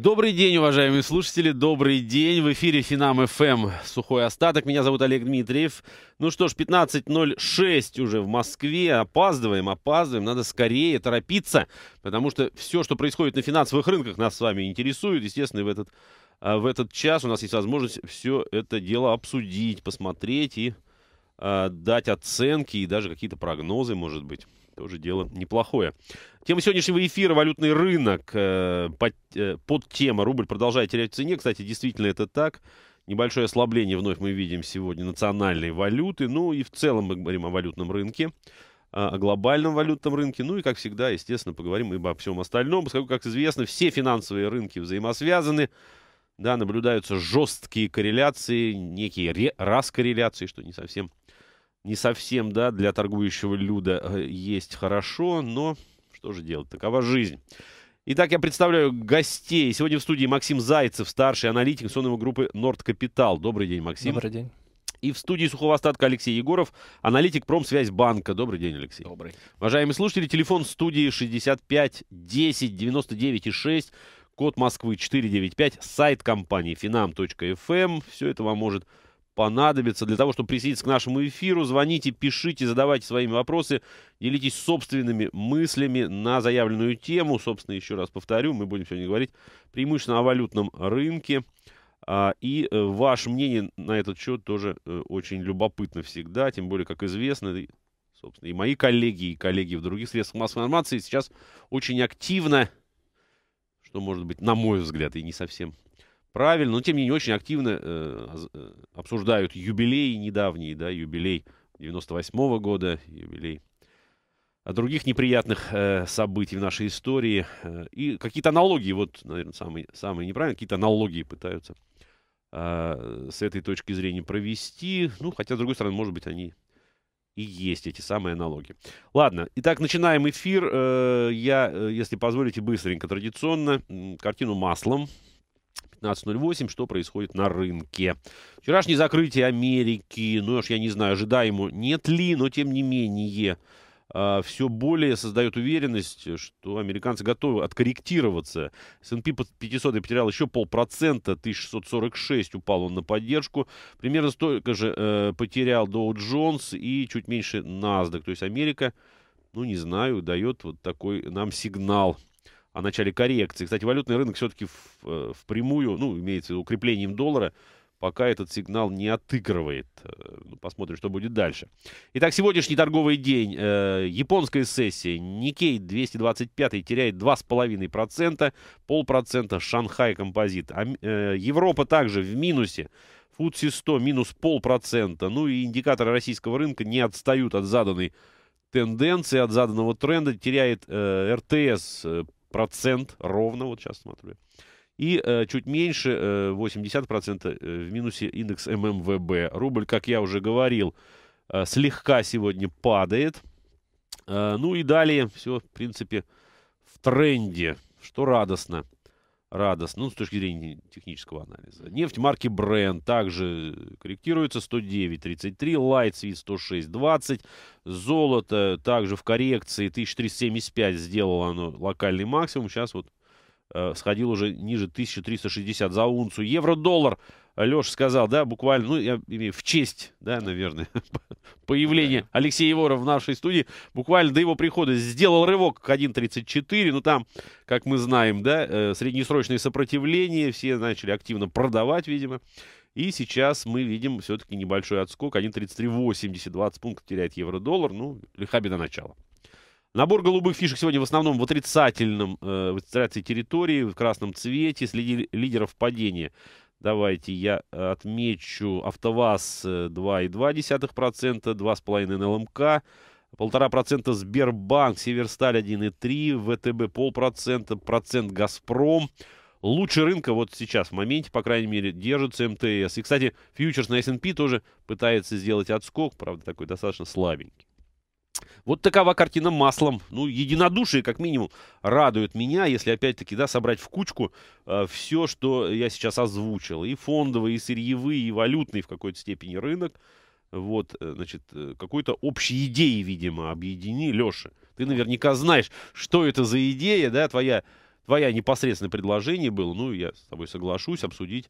Добрый день, уважаемые слушатели, добрый день. В эфире Финам ФМ «Сухой остаток». Меня зовут Олег Дмитриев. Ну что ж, 15.06 уже в Москве. Опаздываем, опаздываем. Надо скорее торопиться, потому что все, что происходит на финансовых рынках, нас с вами интересует. Естественно, в этот, а, в этот час у нас есть возможность все это дело обсудить, посмотреть и э, дать оценки и даже какие-то прогнозы, может быть тоже дело неплохое. Тема сегодняшнего эфира – валютный рынок. Э, под, э, под тема рубль продолжает терять в цене. Кстати, действительно это так. Небольшое ослабление вновь мы видим сегодня национальной валюты. Ну и в целом мы говорим о валютном рынке а, о глобальном валютном рынке. Ну и, как всегда, естественно, поговорим и обо всем остальном. Поскольку, как известно, все финансовые рынки взаимосвязаны. Да, наблюдаются жесткие корреляции, некие раскорреляции, что не совсем не совсем, да, для торгующего люда э, есть хорошо, но что же делать, такова жизнь. Итак, я представляю гостей. Сегодня в студии Максим Зайцев, старший аналитик сонной группы Nord Capital. Добрый день, Максим. Добрый день. И в студии сухого остатка Алексей Егоров, аналитик промсвязь банка. Добрый день, Алексей. Добрый. Уважаемые слушатели, телефон студии 65 10 99 и 6, код Москвы 495, сайт компании finam.fm. Эм». Все это вам может понадобится для того, чтобы присоединиться к нашему эфиру. Звоните, пишите, задавайте свои вопросы, делитесь собственными мыслями на заявленную тему. Собственно, еще раз повторю, мы будем сегодня говорить преимущественно о валютном рынке. А, и э, ваше мнение на этот счет тоже э, очень любопытно всегда, тем более, как известно, собственно, и мои коллеги, и коллеги в других средствах массовой информации сейчас очень активно, что может быть, на мой взгляд, и не совсем правильно, но тем не менее очень активно э, э обсуждают юбилей недавний, да, юбилей 98-го года, юбилей а других неприятных э, событий в нашей истории. Э, и какие-то аналогии, вот, наверное, самые, самые неправильные, какие-то аналогии пытаются э, с этой точки зрения провести. Ну, хотя, с другой стороны, может быть, они и есть эти самые аналоги. Ладно, итак, начинаем эфир. Э, я, э, если позволите, быстренько, традиционно, картину маслом 15.08, что происходит на рынке. Вчерашнее закрытие Америки, ну уж я не знаю, ожидаемо нет ли, но тем не менее, а, все более создает уверенность, что американцы готовы откорректироваться. S&P 500 потерял еще полпроцента, 1646 упал он на поддержку. Примерно столько же э, потерял Dow Jones и чуть меньше NASDAQ. То есть Америка ну, не знаю, дает вот такой нам сигнал о начале коррекции. Кстати, валютный рынок все-таки в, э, впрямую, ну, имеется в виду укреплением доллара, пока этот сигнал не отыгрывает. Э, ну, посмотрим, что будет дальше. Итак, сегодняшний торговый день. Э, японская сессия. Никей 225 теряет 2,5%, полпроцента Шанхай композит. А, Европа также в минусе. Фудси 100 минус полпроцента. Ну и индикаторы российского рынка не отстают от заданной тенденции, от заданного тренда. Теряет э, РТС процент ровно, вот сейчас смотрю. И э, чуть меньше, э, 80% э, в минусе индекс ММВБ. Рубль, как я уже говорил, э, слегка сегодня падает. Э, ну и далее все, в принципе, в тренде, что радостно радостно, ну, с точки зрения технического анализа. Нефть марки Brent также корректируется 109.33, Lightsweet 106.20, золото также в коррекции 1375 сделало оно локальный максимум, сейчас вот Э, сходил уже ниже 1360 за унцию. Евро-доллар, Леша сказал, да, буквально, ну, я имею в честь, да, наверное, появления да. Алексея Егора в нашей студии, буквально до его прихода сделал рывок к 1.34, Но ну, там, как мы знаем, да, э, среднесрочное сопротивление, все начали активно продавать, видимо, и сейчас мы видим все-таки небольшой отскок. 1.3380, 20 пунктов теряет евро-доллар. Ну, лиха беда начала. Набор голубых фишек сегодня в основном в отрицательном, э, в отрицательной территории, в красном цвете, среди лидеров падения. Давайте я отмечу АвтоВАЗ 2,2%, э, 2,5% НЛМК, 1,5% Сбербанк, Северсталь 1,3%, ВТБ полпроцента, процент Газпром. Лучше рынка вот сейчас, в моменте, по крайней мере, держится МТС. И, кстати, фьючерс на S&P тоже пытается сделать отскок, правда, такой достаточно слабенький. Вот такова картина маслом. Ну, единодушие, как минимум, радует меня, если, опять-таки, да, собрать в кучку э, все, что я сейчас озвучил. И фондовый, и сырьевый, и валютный в какой-то степени рынок. Вот, э, значит, э, какой-то общей идеи, видимо, объедини. Леша, ты наверняка знаешь, что это за идея, да, твоя, твоя непосредственное предложение было. Ну, я с тобой соглашусь обсудить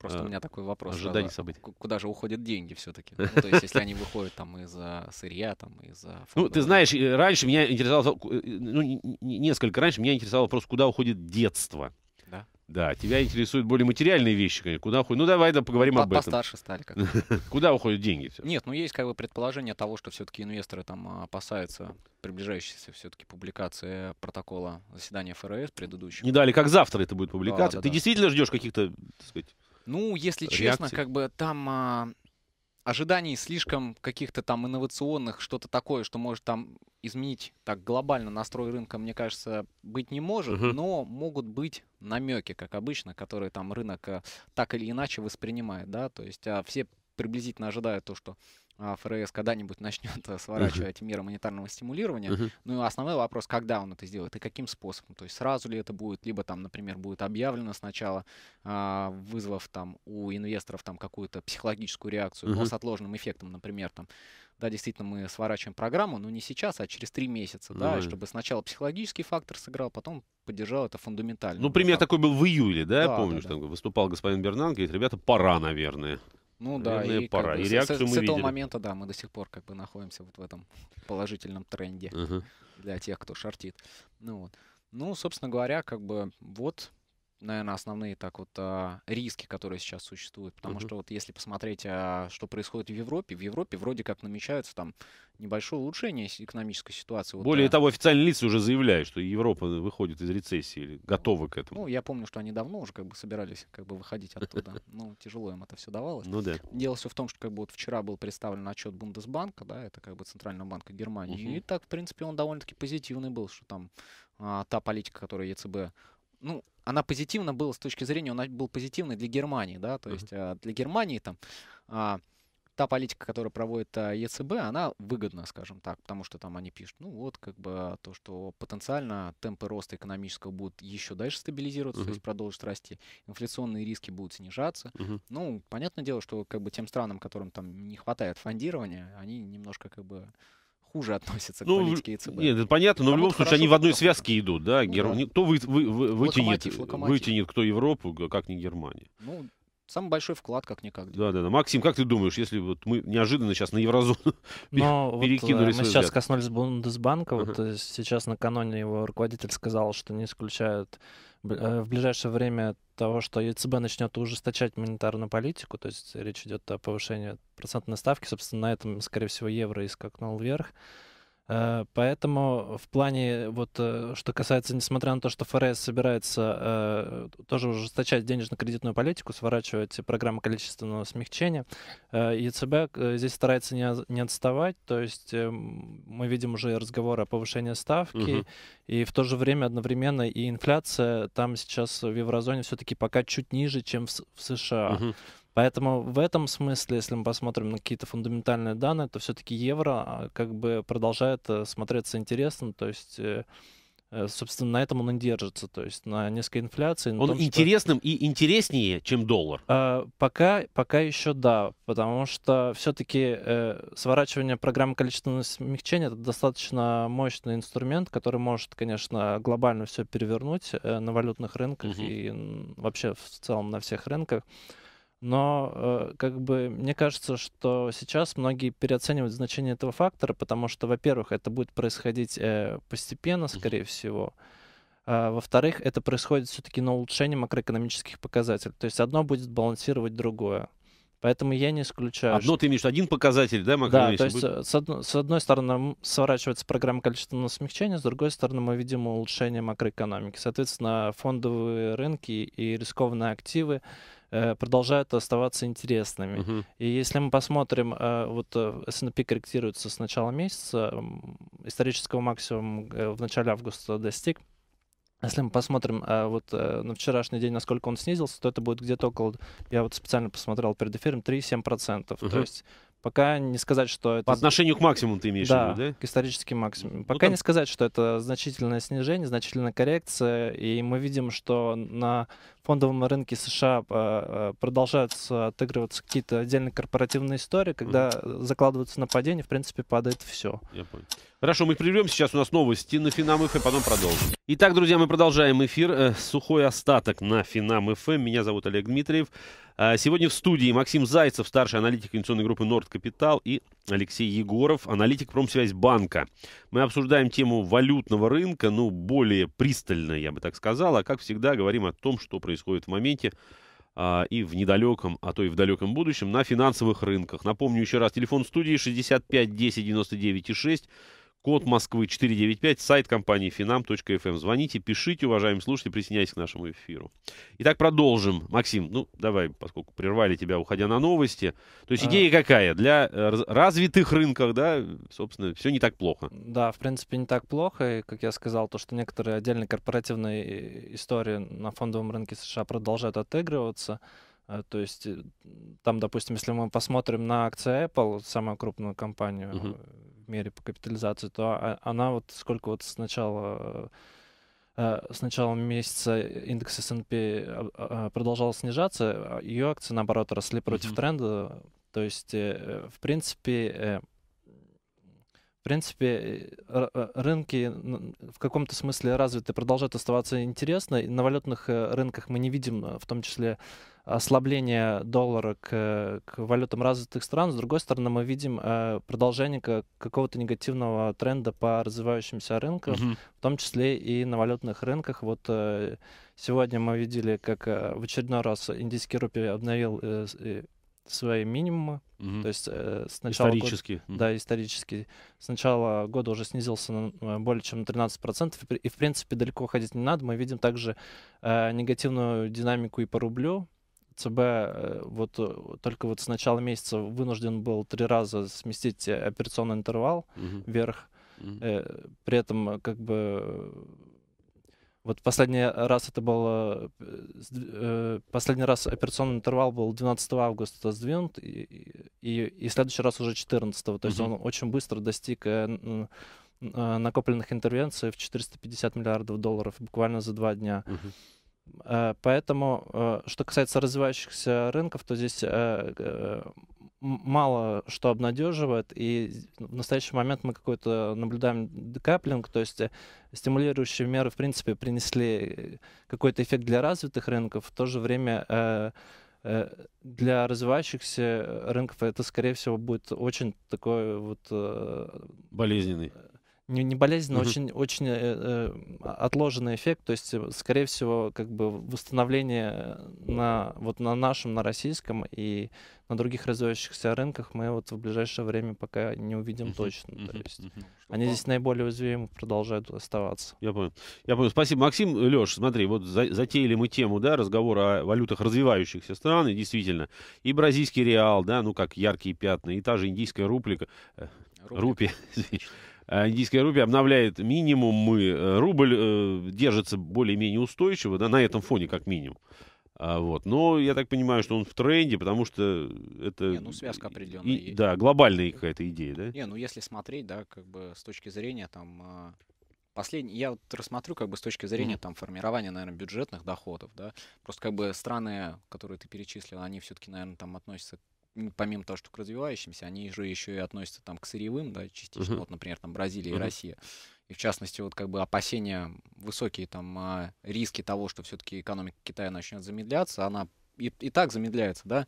Просто а, у меня такой вопрос. Ожидание да, событий. Куда же уходят деньги все-таки? Ну, то есть, если они выходят там из за сырья, там из за Ну, ты знаешь, раньше меня интересовало, э, ну, несколько раньше меня интересовал вопрос, куда уходит детство. Да. Да, тебя интересуют более материальные вещи, конечно. Куда уходят? Ну, давай да, поговорим По об этом. Постарше стали как Куда уходят деньги? Все? Нет, ну есть как бы предположение того, что все-таки инвесторы там а, опасаются приближающейся все-таки публикации протокола заседания ФРС предыдущего. Не дали, как завтра это будет публикация. Да, да, Ты да. действительно ждешь каких-то, так сказать, ну, если реакций. честно, как бы там а, ожиданий слишком каких-то там инновационных, что-то такое, что может там изменить так глобально настрой рынка, мне кажется, быть не может, угу. но могут быть намеки, как обычно, которые там рынок а, так или иначе воспринимает, да, то есть а, все приблизительно ожидают то, что а, ФРС когда-нибудь начнет э, сворачивать uh-huh. меры монетарного стимулирования. Uh-huh. Ну и основной вопрос, когда он это сделает и каким способом. То есть сразу ли это будет, либо там, например, будет объявлено сначала, а, вызвав там у инвесторов там какую-то психологическую реакцию, uh-huh. но с отложенным эффектом, например, там, да, действительно, мы сворачиваем программу, но не сейчас, а через три месяца, uh да, чтобы сначала психологический фактор сыграл, потом поддержал это фундаментально. Ну, пример фактор. такой был в июле, да, да я помню, да, что да. выступал господин Бернан, говорит, ребята, пора, наверное. Ну да, и, пора. Как бы, и реакцию с, мы с этого видели. момента, да, мы до сих пор как бы находимся вот в этом положительном тренде угу. для тех, кто шортит. Ну вот. Ну, собственно говоря, как бы вот наверное, основные так вот а, риски, которые сейчас существуют. Потому угу. что вот если посмотреть, а, что происходит в Европе, в Европе вроде как намечается там небольшое улучшение экономической ситуации. Более а... того, официальные лица уже заявляют, что Европа выходит из рецессии или готова к этому. Ну, я помню, что они давно уже как бы собирались как бы выходить оттуда. Ну, тяжело им это все давалось. Ну да. Дело все в том, что как бы вот вчера был представлен отчет Бундесбанка, да, это как бы Центрального банка Германии. Угу. И так, в принципе, он довольно-таки позитивный был, что там а, та политика, которую ЕЦБ ну, она позитивна была с точки зрения, он был позитивный для Германии, да, то есть uh-huh. для Германии там а, та политика, которую проводит а, ЕЦБ, она выгодна, скажем так, потому что там они пишут, ну вот как бы то, что потенциально темпы роста экономического будут еще дальше стабилизироваться, uh-huh. то есть продолжат расти, инфляционные риски будут снижаться. Uh-huh. Ну, понятное дело, что как бы тем странам, которым там не хватает фондирования, они немножко как бы хуже относятся ну, к политике ЕЦБ. Нет, это понятно, но в любом случае они в одной связке идут, да? Ну, Гер... да. Кто ну, вы, вы, вы, вытянет, локомотив, локомотив. вытянет, кто Европу, как не Германия? Ну, Самый большой вклад, как никак. Да, да, да. Максим, как ты думаешь, если вот мы неожиданно сейчас на еврозону Но перекинули вот э, Мы сейчас взгляд? коснулись Бундесбанка. Uh-huh. Вот э, сейчас накануне его руководитель сказал, что не исключают Э, в ближайшее время того, что ЕЦБ начнет ужесточать монетарную политику, то есть речь идет о повышении процентной ставки, собственно, на этом, скорее всего, евро искакнул вверх, Э, поэтому в плане, вот, э, что касается, несмотря на то, что ФРС собирается э, тоже ужесточать денежно-кредитную политику, сворачивать программу количественного смягчения, ЕЦБ здесь старается не отставать, то есть мы видим уже разговоры о повышении ставки, угу. и в то же время одновременно и инфляция там сейчас в еврозоне все-таки пока чуть ниже, чем в США. Угу. Поэтому в этом смысле, если мы посмотрим на какие-то фундаментальные данные, то все-таки евро а, как бы продолжает э, смотреться интересно, то есть э, э, собственно, на этом он и держится, то есть на низкой инфляции. На он том, интересным что... и интереснее, чем доллар? А, пока, пока еще да, потому что все-таки сворачивание программы количественного смягчения это достаточно мощный инструмент, который может, конечно, глобально все перевернуть на валютных рынках угу. и вообще в целом на всех рынках но э, как бы мне кажется, что сейчас многие переоценивают значение этого фактора, потому что, во-первых, это будет происходить э, постепенно, скорее всего. А, во-вторых, это происходит все-таки на улучшение макроэкономических показателей. То есть одно будет балансировать другое. Поэтому я не исключаю. Одно что... ты имеешь один показатель, да, Да, то есть будет... Э, с, одно, с одной стороны сворачивается программа количественного смягчения, с другой стороны мы видим улучшение макроэкономики. Соответственно, фондовые рынки и рискованные активы Э, продолжают оставаться интересными. Угу. И если мы посмотрим, э, вот э, S&P корректируется с начала месяца, исторического максимума в начале августа достиг, если мы посмотрим вот на вчерашний день, насколько он снизился, то это будет где-то около, я вот специально посмотрел перед эфиром, 3,7%. Угу. То есть пока не сказать, что это... По отношению к максимуму ты имеешь да, в виду, да? к историческим максимумам. Ну пока ну, там... не сказать, что это значительное снижение, значительная коррекция, и мы видим, что на фондовом рынке США э, э, продолжаются отыгрываться какие-то отдельные корпоративные истории, когда mm закладываются нападения, в принципе, падает все. Я понял. Хорошо, мы прервем. Сейчас у нас новости на Финам ФМ, эм, потом продолжим. Итак, друзья, мы продолжаем эфир. Э, Сухой остаток на Финам ФМ. Эм. Меня зовут Олег Дмитриев. Сегодня в студии Максим Зайцев, старший аналитик инвестиционной группы Nord Capital и Алексей Егоров, аналитик Промсвязьбанка. Мы обсуждаем тему валютного рынка, ну, более пристально, я бы так сказал, а как всегда говорим о том, что происходит в моменте, а, и в недалеком, а то и в далеком будущем на финансовых рынках. Напомню еще раз, телефон студии 65 10 99 6. Код Москвы 495, сайт компании finam.fm. Эм. Звоните, пишите, уважаемые слушатели, присоединяйтесь к нашему эфиру. Итак, продолжим. Максим, ну давай, поскольку прервали тебя, уходя на новости. То есть а. идея а... какая? Для э, развитых рынков, да, собственно, все не так плохо. Да, в принципе, не так плохо. И, как я сказал, то, что некоторые отдельные корпоративные э, истории на фондовом рынке США продолжают отыгрываться. Э, то есть там, допустим, если мы посмотрим на акции Apple, самую крупную компанию, uh-huh мере, по капитализации, то а, она вот сколько вот с начала э, э, с начала месяца индекс S&P э, продолжал снижаться, а, ее акции, наоборот, росли против mm-hmm. тренда. То есть, в принципе, в принципе, э, э, рынки в каком-то смысле развиты, продолжают оставаться интересны. На валютных э, рынках мы не видим, в том числе, ослабления доллара к, к валютам развитых стран. С другой стороны, мы видим продолжение какого-то негативного тренда по развивающимся рынкам, угу. в том числе и на валютных рынках. Вот сегодня мы видели, как в очередной раз индийский рупий обновил свои минимумы. Угу. То есть э, сначала... Исторически. Год, Да, исторически. С начала года уже снизился на э, более чем на 13%. И, в принципе, далеко ходить не надо. Мы видим также э, негативную динамику и по рублю. ЦБ э, вот э, только вот с начала месяца вынужден был три раза сместить операционный интервал угу. вверх. Угу. Э, при этом как бы вот последний раз это был... Э, э последний раз операционный интервал был 12 августа сдвинут, и, и, и следующий раз уже 14. То есть угу. он очень быстро достиг э, э, накопленных интервенций в 450 миллиардов долларов буквально за два дня. Угу. Поэтому, э, что касается развивающихся рынков, то здесь мало что обнадеживает, и ну, в настоящий момент мы какой-то наблюдаем декаплинг, то есть э, стимулирующие меры, в принципе, принесли какой-то эффект для развитых рынков, в то же время э, э, для развивающихся рынков это, скорее всего, будет очень такой вот... Э, Болезненный не, не болезнь, но угу. очень, очень э, э отложенный эффект. То есть, э, скорее всего, как бы восстановление на, вот на нашем, на российском и на других развивающихся рынках мы вот в ближайшее время пока не увидим uh точно. То есть uh они здесь наиболее уязвимы, продолжают оставаться. Я понял. Я понял. Спасибо, Максим. Э, Леш, смотри, вот за, затеяли мы тему, да, разговор о валютах развивающихся стран, и действительно, и бразильский реал, да, ну как яркие пятна, и та же индийская руплика, Рупия. Рупия. Э, индийская рупия обновляет минимум, мы э, рубль э, держится более-менее устойчиво, да, на этом фоне как минимум. А, вот. Но я так понимаю, что он в тренде, потому что это... Не, ну, связка определенная. И, да, глобальная какая-то идея, да? Не, ну, если смотреть, да, как бы с точки зрения там... А, последний, я вот рассмотрю как бы с точки зрения mm. там формирования, наверное, бюджетных доходов, да. Просто как бы страны, которые ты перечислил, они все-таки, наверное, там относятся ну, помимо того, что к развивающимся, они же еще и относятся там к сырьевым, да, частично, uh-huh. вот, например, там Бразилия uh-huh. и Россия. И в частности, вот как бы опасения, высокие там а, риски того, что все-таки экономика Китая начнет замедляться, она и, и так замедляется, да,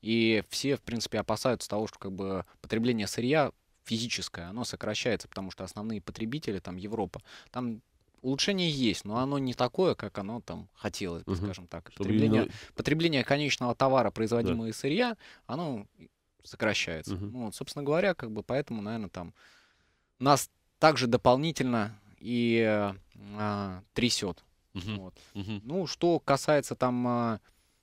и все, в принципе, опасаются того, что как бы потребление сырья физическое, оно сокращается, потому что основные потребители, там Европа, там улучшение есть, но оно не такое, как оно там хотелось, угу. скажем так. потребление, не... потребление конечного товара, производимого да. сырья, оно сокращается. Угу. Ну, вот, собственно говоря, как бы поэтому, наверное, там нас также дополнительно и э, а, трясет. Угу. Вот. Угу. Ну, что касается там а,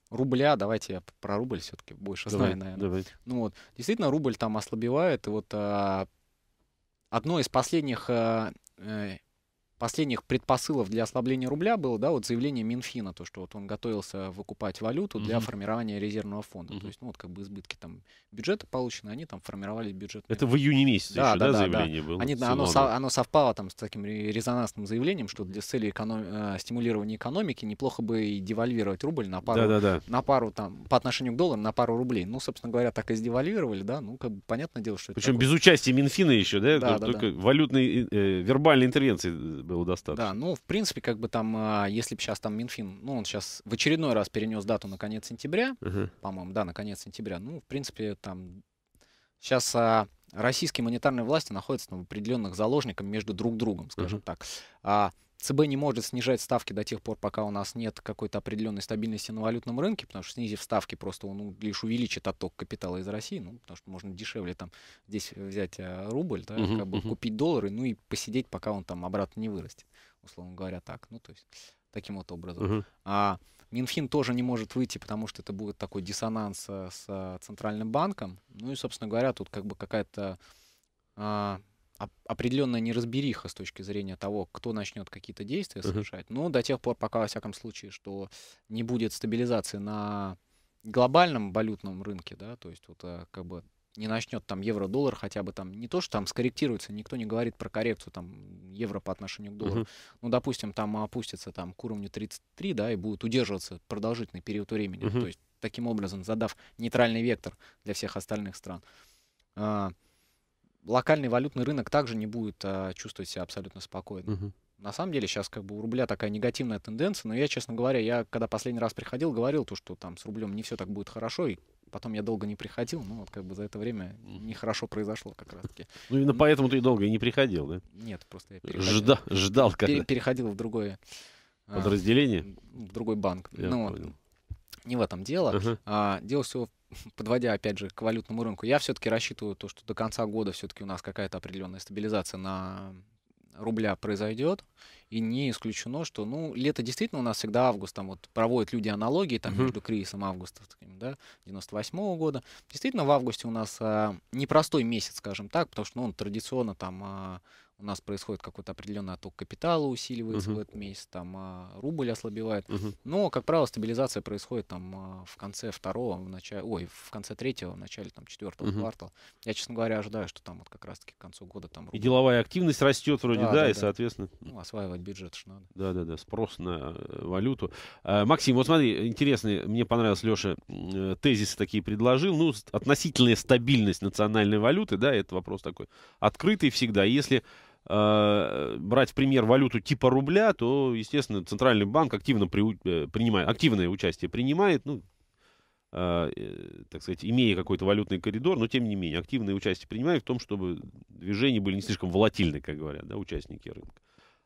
рубля, давайте я про рубль все-таки больше давай, знаю, наверное. Давай. Ну вот, действительно, рубль там ослабевает, и вот а, одно из последних а, последних предпосылов для ослабления рубля было, да, вот заявление Минфина, то, что вот он готовился выкупать валюту для угу. формирования резервного фонда. Угу. То есть, ну, вот как бы избытки там бюджета получены, они там формировали бюджет. Это в июне месяце да, еще, да, да, заявление да. было? Они, оно, оно совпало там с таким резонансным заявлением, что для цели эконом... Э, стимулирования экономики неплохо бы и девальвировать рубль на пару, да, да, да. на пару там, по отношению к доллару, на пару рублей. Ну, собственно говоря, так и сдевальвировали, да, ну, как бы понятное дело, что Причем это такое. без участия Минфина еще, да? да, да только да. валютной, э, э вербальной интервенции э, было достаточно. Да, ну, в принципе, как бы там, а, если бы сейчас там Минфин, ну, он сейчас в очередной раз перенес дату на конец сентября, угу. по-моему, да, на конец сентября, ну, в принципе, там сейчас а, российские монетарные власти находятся в определенных заложниках между друг другом, скажем угу. так. А ЦБ не может снижать ставки до тех пор, пока у нас нет какой-то определенной стабильности на валютном рынке, потому что снизив ставки, просто он ну, лишь увеличит отток капитала из России, ну, потому что можно дешевле там здесь взять э, рубль, да, uh-huh, как бы uh-huh. купить доллары, ну и посидеть, пока он там обратно не вырастет, условно говоря, так. Ну, то есть таким вот образом. Uh-huh. А Минфин тоже не может выйти, потому что это будет такой диссонанс э, с э, Центральным банком. Ну и, собственно говоря, тут как бы какая-то а, определенная неразбериха с точки зрения того, кто начнет какие-то действия совершать. Uh-huh. Но до тех пор, пока, во всяком случае, что не будет стабилизации на глобальном валютном рынке, да, то есть вот э, как бы не начнет там евро-доллар хотя бы там, не то, что там скорректируется, никто не говорит про коррекцию там евро по отношению к доллару, uh-huh. ну, допустим, там опустится там к уровню 33, да, и будет удерживаться продолжительный период времени, uh-huh. то есть таким образом задав нейтральный вектор для всех остальных стран. А, локальный валютный рынок также не будет э, чувствовать себя абсолютно спокойно. Угу. На самом деле сейчас как бы у рубля такая негативная тенденция, но я, честно говоря, я когда последний раз приходил, говорил то, что там с рублем не все так будет хорошо, и потом я долго не приходил, но ну, вот как бы за это время нехорошо произошло как раз-таки. Ну именно но... поэтому ты долго и не приходил, да? Нет, просто я переходил. Жда... Ждал когда? Пере- переходил в другое... А, Подразделение? А, в другой банк. Я ну, понял. Вот, не в этом дело. Uh-huh. А, дело все в подводя опять же к валютному рынку, я все-таки рассчитываю то, что до конца года все-таки у нас какая-то определенная стабилизация на рубля произойдет, и не исключено, что, ну, лето действительно у нас всегда август, там вот проводят люди аналогии там uh-huh. между кризисом августа, таким, да, 98 -го года. Действительно, в августе у нас а, непростой месяц, скажем так, потому что, ну, он традиционно там а, у нас происходит какой-то определенный отток капитала, усиливается uh-huh. в этот месяц, там а, рубль ослабевает. Uh-huh. Но, как правило, стабилизация происходит там а, в конце второго, в начале, ой, в конце третьего, в начале там четвертого uh-huh. квартала. Я, честно говоря, ожидаю, что там вот как раз-таки к концу года там... Рубль... И деловая активность растет вроде, да, да, да и, да. соответственно... Ну, осваивать бюджет же надо. Да-да-да, спрос на э, валюту. А, Максим, вот смотри, интересный, мне понравился, Леша, э, тезисы такие предложил. Ну, относительная стабильность национальной валюты, да, это вопрос такой открытый всегда. Если Э, брать в пример валюту типа рубля, то, естественно, Центральный банк активно при, э, принимает, активное участие принимает, ну, э, э, так сказать, имея какой-то валютный коридор, но, тем не менее, активное участие принимает в том, чтобы движения были не слишком волатильны, как говорят да, участники рынка.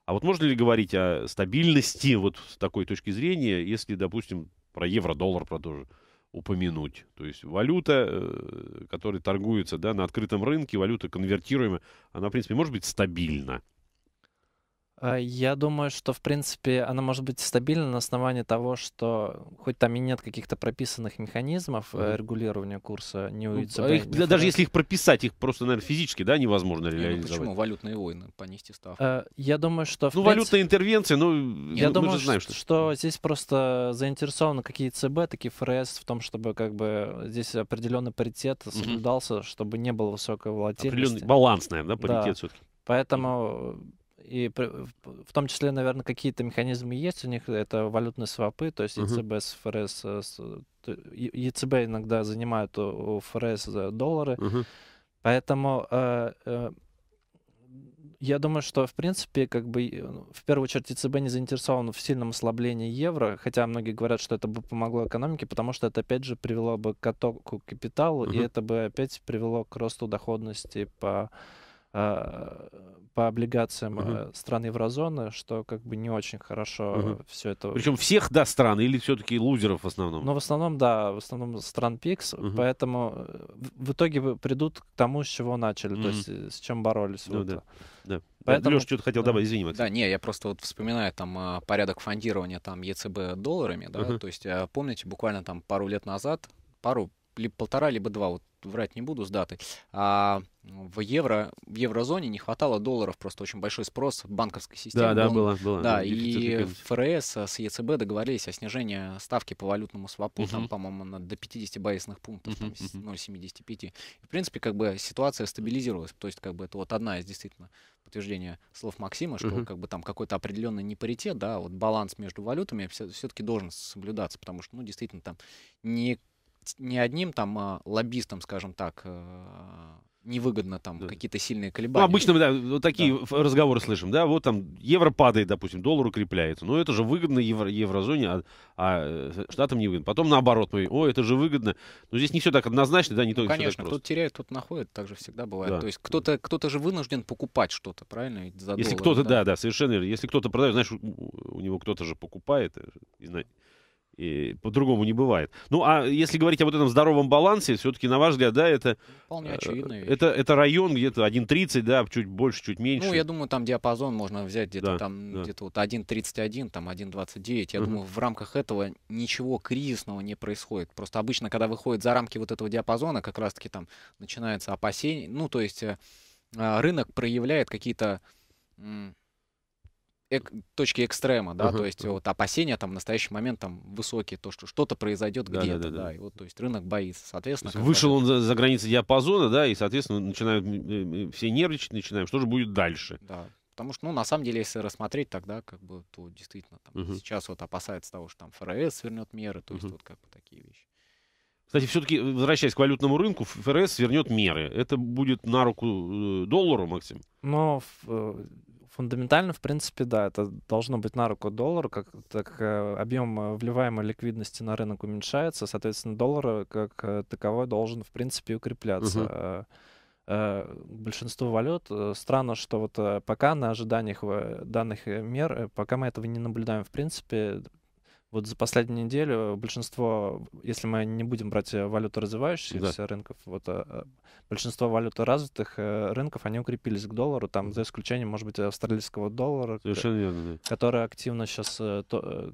А вот можно ли говорить о стабильности вот с такой точки зрения, если, допустим, про евро-доллар продолжим? упомянуть. То есть валюта, э, которая торгуется да, на открытом рынке, валюта конвертируемая, она, в принципе, может быть стабильна. Э, я думаю, что, в принципе, она может быть стабильна на основании того, что хоть там и нет каких-то прописанных механизмов э, регулирования курса не у ну, а их, Даже если их прописать, их просто, наверное, физически да, невозможно ну, реализовать. Ну, почему валютные войны, понести ставку? Э, я думаю, что... Ну, принципе, валютная интервенция, ну, я мы думаю, же знаем, что... что здесь просто заинтересованы какие ЦБ, такие ФРС в том, чтобы как бы здесь определенный паритет соблюдался, mm чтобы не было высокой волатильности. Определенный баланс, наверное, да, паритет да. все-таки. Поэтому и в том числе, наверное, какие-то механизмы есть у них, это валютные свопы, то есть ЕЦБ uh с ФРС, э, ЕЦБ иногда занимают у, ФРС э, доллары, поэтому э, я думаю, что в принципе, как бы ну, в первую очередь ЕЦБ не заинтересован в сильном ослаблении евро, хотя многие говорят, что это бы помогло экономике, потому что это опять же привело бы к оттоку капиталу, uh-huh. и это бы опять привело к росту доходности по а, по облигациям угу. Uh-huh. А, стран еврозоны, что как бы не очень хорошо Uh-huh. все это. Причем всех, да, стран или все-таки лузеров в основном? Ну, в основном, да, в основном стран ПИКС, Uh-huh. поэтому э, в итоге придут к тому, с чего начали, угу. то есть э, с чем боролись. Ну, вот. да. да. Э, поэтому... Леш, что-то хотел да. добавить, извини, Макс. Да, не, я просто вот вспоминаю там а, порядок фондирования там ЕЦБ долларами, да, угу. то есть помните, буквально там пару лет назад, пару, либо полтора, либо два, вот врать не буду с даты, а в евро, в еврозоне не хватало долларов, просто очень большой спрос в банковской системе. Да, был, да, было, было. Да, и ФРС э, с ЕЦБ договорились о снижении ставки по валютному свопу, угу. там, по-моему, до 50 базисных пунктов, угу, там, 0,75. В принципе, как бы ситуация стабилизировалась, то есть, как бы, это вот одна из действительно подтверждения слов Максима, что uh как бы там какой-то определенный не паритет, да, вот баланс между валютами все-таки должен соблюдаться, потому что, ну, действительно, там не не одним там а лоббистам, скажем так, а, невыгодно там да. какие-то сильные колебания. Ну, обычно мы да, вот такие да. разговоры слышим, да, вот там евро падает, допустим, доллар укрепляется, но ну, это же выгодно евро, еврозоне, а, а э, штатам не выгодно. Потом наоборот, мы, о, это же выгодно. Но здесь не все так однозначно, да, не ну, то Конечно, кто теряет, тот находит, так же всегда бывает. Да. То есть кто-то кто же вынужден покупать что-то, правильно? За если кто-то, да. да, да, совершенно верно. Если кто-то продает, знаешь, у, у него кто-то же покупает. Э, и, и по-другому не бывает. Ну, а если говорить об этом здоровом балансе, все-таки, на ваш взгляд, да, это... Вполне э, очевидно. Это, это район где-то 1.30, да, чуть больше, чуть ну, меньше. Ну, я думаю, там диапазон можно взять где-то да, там, да. где-то вот 1.31, там 1.29. Я uh-huh. думаю, в рамках этого ничего кризисного не происходит. Просто обычно, когда выходит за рамки вот этого диапазона, как раз-таки там начинается опасение. Ну, то есть э, э, рынок проявляет какие-то эк, точки экстрема, да, uh-huh. то есть вот опасения там в настоящий момент там высокие, то, что что-то произойдет где-то, да, да, да. да, и вот, то есть рынок боится, соответственно. вышел он за, за границы диапазона, да, и, соответственно, начинают э, все нервничать, начинаем, что же будет дальше? Да. Потому что, ну, на самом деле, если рассмотреть тогда, как бы, то действительно там, uh-huh. сейчас вот опасается того, что там ФРС вернет меры, то uh-huh. есть вот как бы такие вещи. Кстати, все-таки, возвращаясь к валютному рынку, ФРС вернет меры. Это будет на руку э, доллару, Максим? Но э, Фундаментально, в принципе, да, это должно быть на руку доллару, как, так э, объем э, вливаемой ликвидности на рынок уменьшается, соответственно, доллар э, как таковой должен, в принципе, укрепляться. Угу. большинство валют. Странно, что вот пока на ожиданиях данных мер, пока мы этого не наблюдаем, в принципе, вот за последнюю неделю большинство, если мы не будем брать э, валюту развивающихся да. рынков, вот э, э, большинство валюты развитых рынков, они укрепились к доллару, там за исключением, может быть, австралийского доллара, Совершенно верно, да. который активно сейчас то,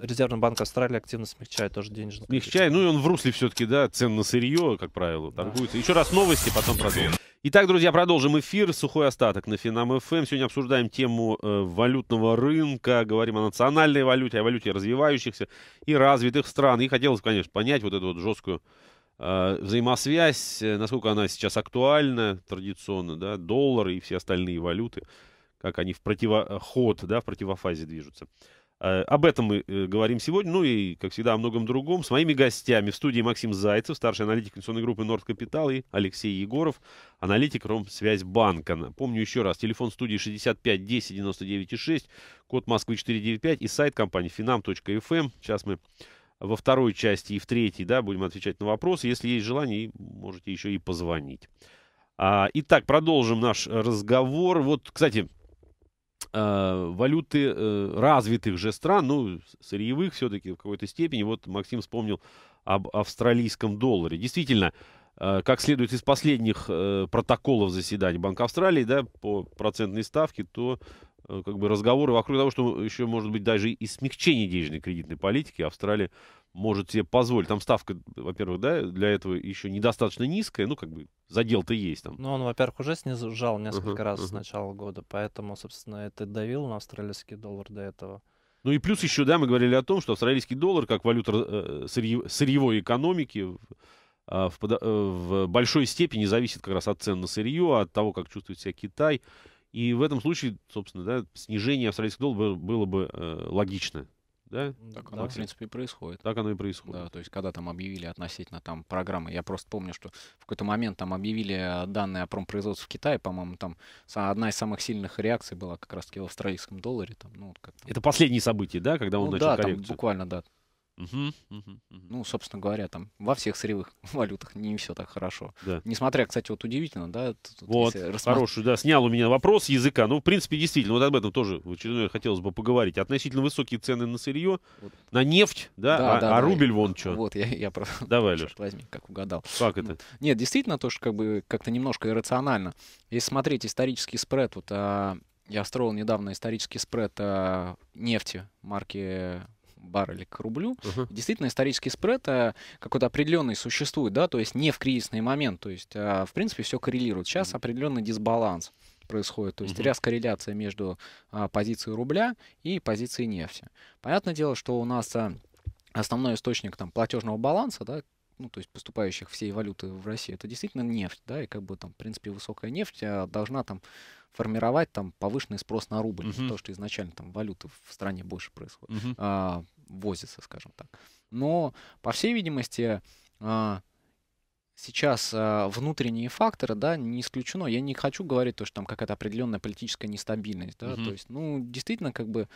Резервный банк Австралии активно смягчает тоже денежный. Смягчает, ну и он в русле все-таки, да, цен на сырье, как правило, торгуется. Да. Еще раз новости, потом продолжим. Итак, друзья, продолжим эфир. Сухой остаток на Финам ФМ. Эм. Сегодня обсуждаем тему э, валютного рынка, говорим о национальной валюте, о валюте развивающихся и развитых стран. И хотелось, конечно, понять вот эту вот жесткую э, взаимосвязь, э, насколько она сейчас актуальна традиционно, да, доллары и все остальные валюты, как они в противоход, э, да, в противофазе движутся. Э, об этом мы э, говорим сегодня, ну и, как всегда, о многом другом. С моими гостями в студии Максим Зайцев, старший аналитик инвестиционной группы «Норд Капитал» и Алексей Егоров, аналитик Ромсвязьбанка. Помню еще раз, телефон студии 65 10 99 6, код Москвы 495 и сайт компании finam.fm. Эм. Сейчас мы во второй части и в третьей да, будем отвечать на вопросы. Если есть желание, можете еще и позвонить. А, итак, продолжим наш разговор. Вот, кстати, Э, валюты э, развитых же стран, ну, сырьевых все-таки в какой-то степени. Вот Максим вспомнил об австралийском долларе. Действительно, э, как следует из последних протоколов заседаний Банка Австралии, да, по процентной ставке, то как бы разговоры вокруг того, что еще может быть даже и смягчение денежной кредитной политики Австралия может себе позволить. Там ставка, во-первых, да, для этого еще недостаточно низкая, ну, как бы задел-то есть там. Ну, он, во-первых, уже снижал несколько uh-huh, раз uh-huh. с начала года, поэтому, собственно, это давил на австралийский доллар до этого. Ну и плюс еще, да, мы говорили о том, что австралийский доллар, как валюта э, э, сырье, сырьевой экономики, а, э, в, в большой степени зависит как раз от цен на сырье, от того, как чувствует себя Китай. И в этом случае, собственно, да, снижение австралийского доллара было бы э, логично да? Так оно, да. в принципе, и происходит. Так оно и происходит. Да, то есть, когда там объявили относительно там программы, я просто помню, что в какой-то момент там объявили данные о промпроизводстве в Китае, по-моему, там одна из самых сильных реакций была как раз-таки в австралийском долларе. Там, ну, как там... Это последние события, да, когда он ну, начал да, коррекцию? Да, буквально, да, Угу, угу, Ну, собственно говоря, там во всех сырьевых валютах не все так хорошо. Да. Несмотря, кстати, вот удивительно, да? Тут, вот, рассмотр... хороший, да, снял у меня вопрос языка. Ну, в принципе, действительно, вот об этом тоже в очередной хотелось бы поговорить. Относительно высокие цены на сырье, вот. на нефть, да, да а, да, а да, рубль я, вон что. Вот, я, я просто... Давай, Леш. возьми, как угадал. Как это? Нет, действительно, то, что как бы как-то немножко иррационально. Если смотреть исторический спред, вот а, я строил недавно исторический спред а, нефти марки баррель к рублю. Uh-huh. Действительно, исторический спред э, какой-то определенный существует, да, то есть не в кризисный момент, то есть, а, в принципе, все коррелирует. Сейчас uh-huh. определенный дисбаланс происходит, то есть uh-huh. ряд корреляция между а, позицией рубля и позицией нефти. Понятное дело, что у нас э, основной источник там платежного баланса, да, ну, то есть поступающих всей валюты в России, это действительно нефть, да, и как бы там, в принципе, высокая нефть а, должна там формировать там повышенный спрос на рубль, угу. то, что изначально там валюты в стране больше происходит, угу. а, возится, скажем так. Но, по всей видимости, а, сейчас э, внутренние факторы, да, не исключено. Я не хочу говорить то, что там какая-то определенная политическая нестабильность, да, угу. то есть, ну, действительно, как бы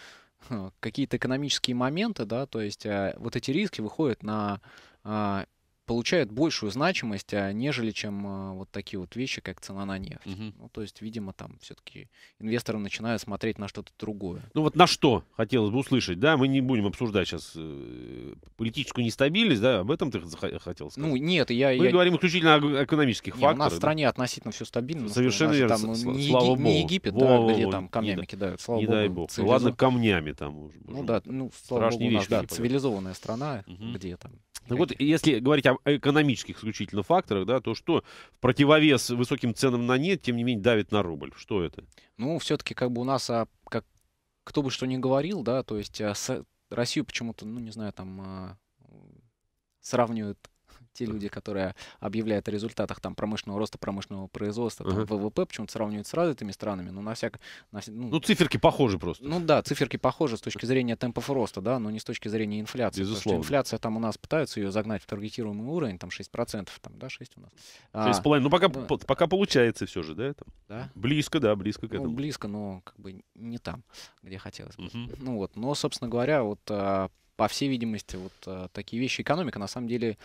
какие-то экономические моменты, да, то есть э, вот эти риски выходят на э, получают большую значимость, а нежели чем а, вот такие вот вещи, как цена на нефть. Угу. Ну, то есть, видимо, там все-таки инвесторы начинают смотреть на что-то другое. Ну вот на что хотелось бы услышать, да? Мы не будем обсуждать сейчас э, политическую нестабильность, да? Об этом ты хотел сказать? Ну нет, я... Мы я... говорим исключительно о экономических нет, факторах. У нас в стране относительно все стабильно. Совершенно верно. Там, ну, не, слава Еги... Богу. не Египет, во, да, во, где во, там камнями не кидают. Слава не Богу, дай Бог. Цивилизов... Ладно, камнями там. Уже, ну да, ну слава Богу, у нас, да, цивилизованная страна, угу. где там так вот, если говорить о экономических исключительно факторах, да, то что в противовес высоким ценам на нет, тем не менее, давит на рубль? Что это? Ну, все-таки как бы у нас, а, как, кто бы что ни говорил, да, то есть а, Россию почему-то, ну, не знаю, там а, сравнивают те люди, которые объявляют о результатах там, промышленного роста, промышленного производства, там, uh-huh. ВВП, почему-то сравнивают с развитыми странами, но на всяк... На, ну, ну, циферки похожи просто. Ну да, циферки похожи с точки зрения темпов роста, да, но не с точки зрения инфляции. Безусловно. инфляция там у нас пытаются ее загнать в таргетируемый уровень, там 6%, там, да, 6 у нас. 6,5, а, ну пока, да, ну, пока получается все же, да? это да? Близко, да, близко к ну, этому. Ну, близко, но как бы не там, где хотелось бы. Uh-huh. Ну вот, но, собственно говоря, вот а, по всей видимости, вот а, такие вещи экономика на самом деле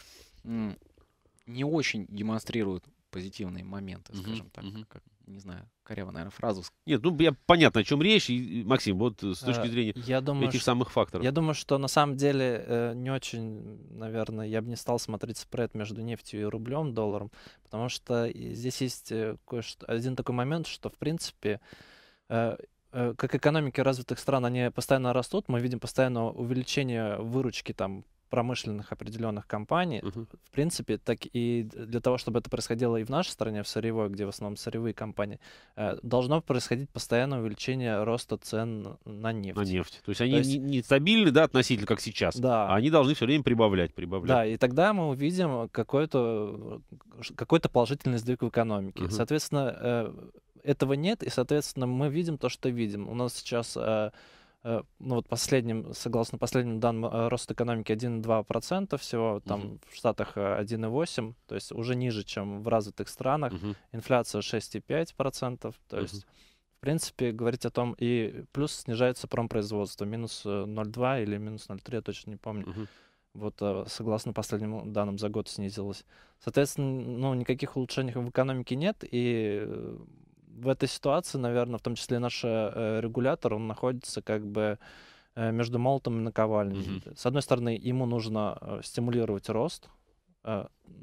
не очень демонстрируют позитивные моменты, uh-huh, скажем так, uh-huh. как, не знаю, коряво, наверное, фразу. Нет, ну я понятно, о чем речь, и, Максим, вот э, с э, точки зрения я думаю, этих что, самых факторов. Я думаю, что на самом деле э, не очень, наверное, я бы не стал смотреть спред между нефтью и рублем, долларом, потому что здесь есть э, кое-что, один такой момент, что в принципе э, как экономики развитых стран, они постоянно растут, мы видим постоянно увеличение выручки там промышленных определенных компаний. Uh-huh. В принципе, так и для того, чтобы это происходило и в нашей стране, в сырьевой, где в основном сырьевые компании, э, должно происходить постоянное увеличение роста цен на нефть. На нефть. То есть они То есть... не стабильны, да, относительно, как сейчас, да. а они должны все время прибавлять, прибавлять. Да, и тогда мы увидим какой-то какой положительный сдвиг в экономике. Uh-huh. Соответственно, э, этого нет, и, соответственно, мы видим то, что видим. У нас сейчас... Э, Э, ну вот последним, согласно последним данным э, рост экономики 1,2% всего, там угу. Uh -huh. в Штатах 1,8%, э, то есть уже ниже, чем в развитых странах, угу. Uh -huh. инфляция 6,5%, то есть... В принципе, говорить о том, и плюс снижается промпроизводство, минус 0,2 или минус 0,3, я точно не помню. Угу. Вот согласно последним данным за год снизилось. Соответственно, ну, никаких улучшений в экономике нет, и в этой ситуации, наверное, в том числе наш э, регулятор, он находится как бы э, между молотом и наковальней. Угу. С одной стороны, ему нужно э, стимулировать рост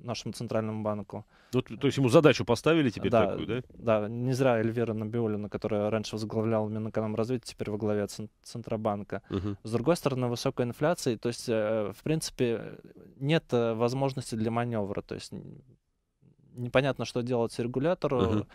нашему центральному банку. Вот, ну, то есть ему задачу поставили теперь да, такую, да? Да, не зря Эльвира Набиулина, которая раньше возглавляла Минэкономразвитие, теперь во главе Центробанка. Угу. С другой стороны, высокая инфляция, то есть, в принципе, нет возможности для маневра, то есть непонятно, что делать регулятору, угу.